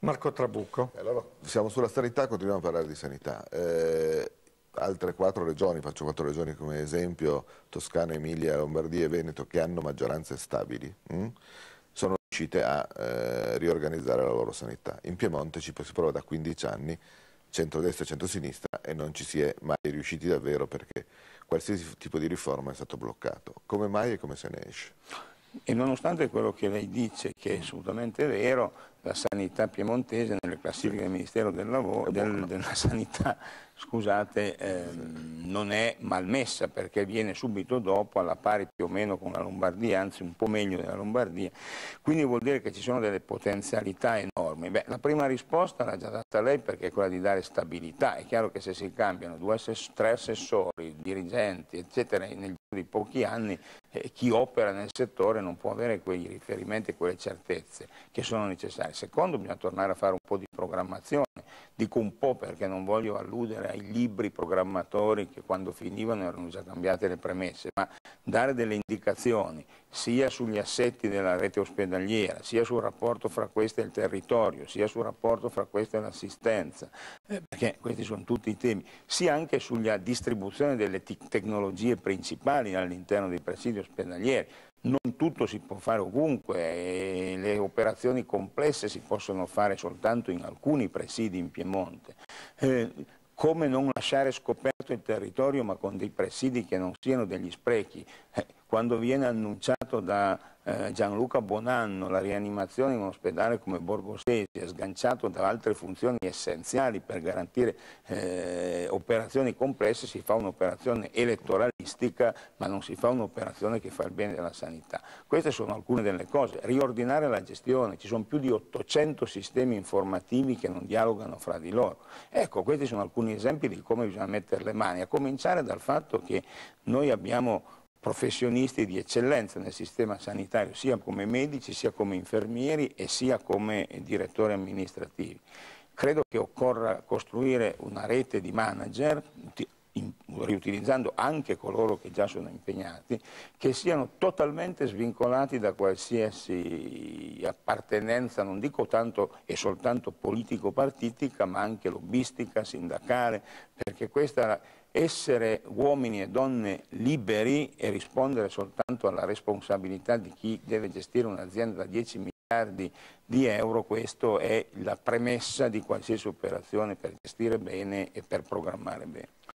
Marco Trabucco. Eh, allora, siamo sulla sanità, continuiamo a parlare di sanità. Eh, altre quattro regioni, faccio quattro regioni come esempio, Toscana, Emilia, Lombardia e Veneto, che hanno maggioranze stabili, mh, mm? sono riuscite a eh, riorganizzare la loro sanità. In Piemonte ci si prova da 15 anni, centrodestra e centrosinistra, e non ci si è mai riusciti davvero perché qualsiasi tipo di riforma è stato bloccato. Come mai e come se ne esce? E nonostante quello che lei dice, che è assolutamente vero, la sanità piemontese nelle classifiche del Ministero del Lavoro, del, della Sanità scusate, ehm, non è malmessa perché viene subito dopo alla pari più o meno con la Lombardia, anzi un po' meglio della Lombardia. Quindi vuol dire che ci sono delle potenzialità enormi. Beh, la prima risposta l'ha già data lei perché è quella di dare stabilità. È chiaro che se si cambiano due, tre assessori, dirigenti, eccetera, nel giro di pochi anni eh, chi opera nel settore non può avere quei riferimenti e quelle certezze che sono necessarie. Secondo bisogna tornare a fare un po' di programmazione Dico un po' perché non voglio alludere ai libri programmatori che quando finivano erano già cambiate le premesse, ma dare delle indicazioni sia sugli assetti della rete ospedaliera, sia sul rapporto fra questo e il territorio, sia sul rapporto fra questo e l'assistenza, eh, perché questi sono tutti i temi, sia anche sulla distribuzione delle tecnologie principali all'interno dei presidi ospedalieri, non tutto si può fare ovunque, e eh, le operazioni complesse si possono fare soltanto in alcuni presidi in Piemonte. Eh, come non lasciare scoperto il territorio ma con dei presidi che non siano degli sprechi. Eh, quando viene annunciato da eh, Gianluca Bonanno, la rianimazione in un ospedale come Borgosesi è sganciato da altre funzioni essenziali per garantire eh, operazioni complesse, si fa un'operazione elettoralistica ma non si fa un'operazione che fa il bene della sanità. Queste sono alcune delle cose. Riordinare la gestione, ci sono più di 800 sistemi informativi che non dialogano fra di loro. Ecco, questi sono alcuni esempi di come bisogna mettere le mani, a cominciare dal fatto che noi abbiamo professionisti di eccellenza nel sistema sanitario, sia come medici, sia come infermieri e sia come direttori amministrativi. Credo che occorra costruire una rete di manager, riutilizzando anche coloro che già sono impegnati, che siano totalmente svincolati da qualsiasi appartenenza, non dico tanto e soltanto politico-partitica, ma anche lobbistica, sindacale, perché questa essere uomini e donne liberi e rispondere soltanto alla responsabilità di chi deve gestire un'azienda da 10 miliardi di euro, questa è la premessa di qualsiasi operazione per gestire bene e per programmare bene.